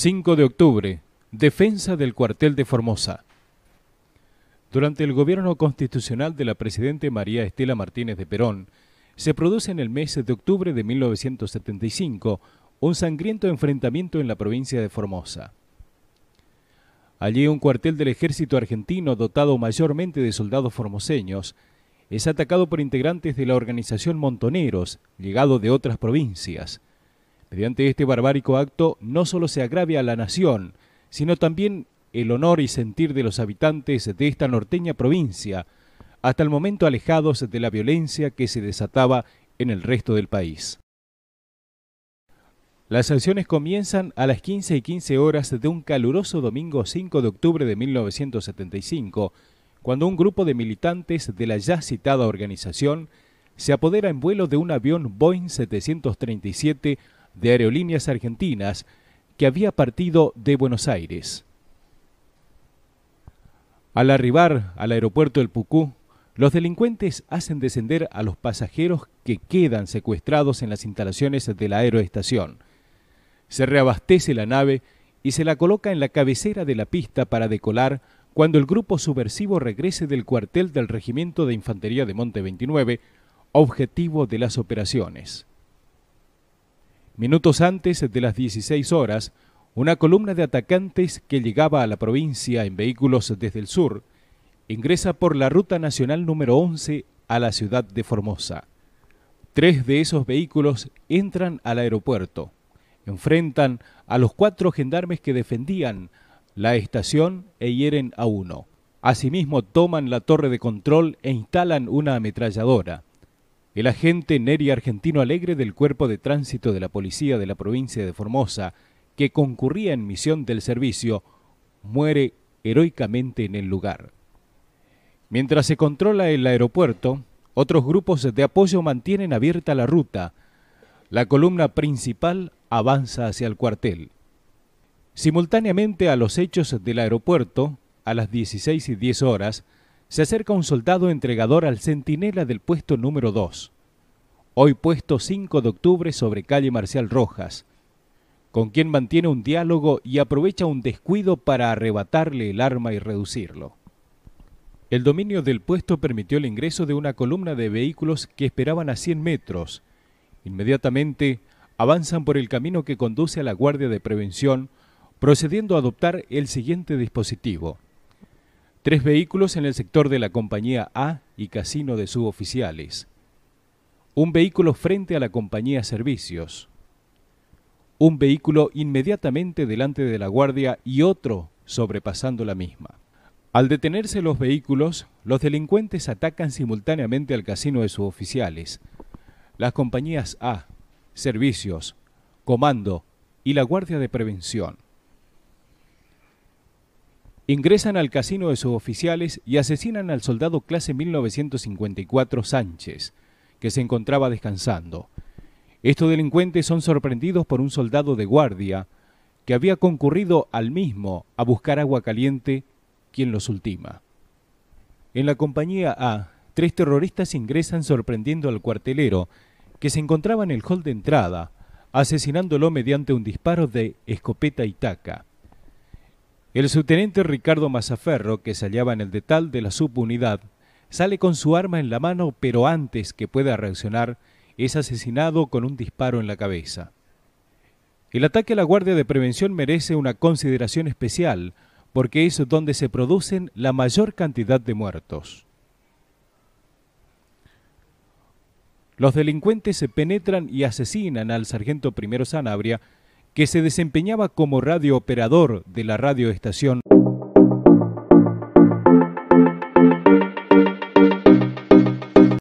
5 de octubre. Defensa del cuartel de Formosa. Durante el gobierno constitucional de la Presidente María Estela Martínez de Perón, se produce en el mes de octubre de 1975 un sangriento enfrentamiento en la provincia de Formosa. Allí un cuartel del ejército argentino dotado mayormente de soldados formoseños es atacado por integrantes de la organización Montoneros, llegado de otras provincias. Mediante este barbárico acto no solo se agravia a la nación, sino también el honor y sentir de los habitantes de esta norteña provincia, hasta el momento alejados de la violencia que se desataba en el resto del país. Las sanciones comienzan a las 15 y 15 horas de un caluroso domingo 5 de octubre de 1975, cuando un grupo de militantes de la ya citada organización se apodera en vuelo de un avión Boeing 737 de Aerolíneas Argentinas que había partido de Buenos Aires. Al arribar al aeropuerto del Pucú, los delincuentes hacen descender a los pasajeros que quedan secuestrados en las instalaciones de la aeroestación. Se reabastece la nave y se la coloca en la cabecera de la pista para decolar cuando el grupo subversivo regrese del cuartel del Regimiento de Infantería de Monte 29, objetivo de las operaciones. Minutos antes de las 16 horas, una columna de atacantes que llegaba a la provincia en vehículos desde el sur ingresa por la ruta nacional número 11 a la ciudad de Formosa. Tres de esos vehículos entran al aeropuerto, enfrentan a los cuatro gendarmes que defendían la estación e hieren a uno. Asimismo toman la torre de control e instalan una ametralladora. El agente Neri Argentino Alegre del Cuerpo de Tránsito de la Policía de la provincia de Formosa, que concurría en misión del servicio, muere heroicamente en el lugar. Mientras se controla el aeropuerto, otros grupos de apoyo mantienen abierta la ruta. La columna principal avanza hacia el cuartel. Simultáneamente a los hechos del aeropuerto, a las 16 y 10 horas, se acerca un soldado entregador al centinela del puesto número 2 hoy puesto 5 de octubre sobre calle Marcial Rojas, con quien mantiene un diálogo y aprovecha un descuido para arrebatarle el arma y reducirlo. El dominio del puesto permitió el ingreso de una columna de vehículos que esperaban a 100 metros. Inmediatamente avanzan por el camino que conduce a la Guardia de Prevención, procediendo a adoptar el siguiente dispositivo. Tres vehículos en el sector de la compañía A y casino de suboficiales un vehículo frente a la compañía Servicios, un vehículo inmediatamente delante de la guardia y otro sobrepasando la misma. Al detenerse los vehículos, los delincuentes atacan simultáneamente al casino de sus oficiales. Las compañías A, Servicios, Comando y la Guardia de Prevención. Ingresan al casino de sus oficiales y asesinan al soldado clase 1954 Sánchez, que se encontraba descansando. Estos delincuentes son sorprendidos por un soldado de guardia que había concurrido al mismo a buscar agua caliente, quien los ultima. En la compañía A, tres terroristas ingresan sorprendiendo al cuartelero, que se encontraba en el hall de entrada, asesinándolo mediante un disparo de escopeta y taca. El subteniente Ricardo Mazaferro, que se hallaba en el detal de la subunidad, Sale con su arma en la mano, pero antes que pueda reaccionar, es asesinado con un disparo en la cabeza. El ataque a la Guardia de Prevención merece una consideración especial, porque es donde se producen la mayor cantidad de muertos. Los delincuentes se penetran y asesinan al sargento primero Sanabria, que se desempeñaba como radiooperador de la radioestación.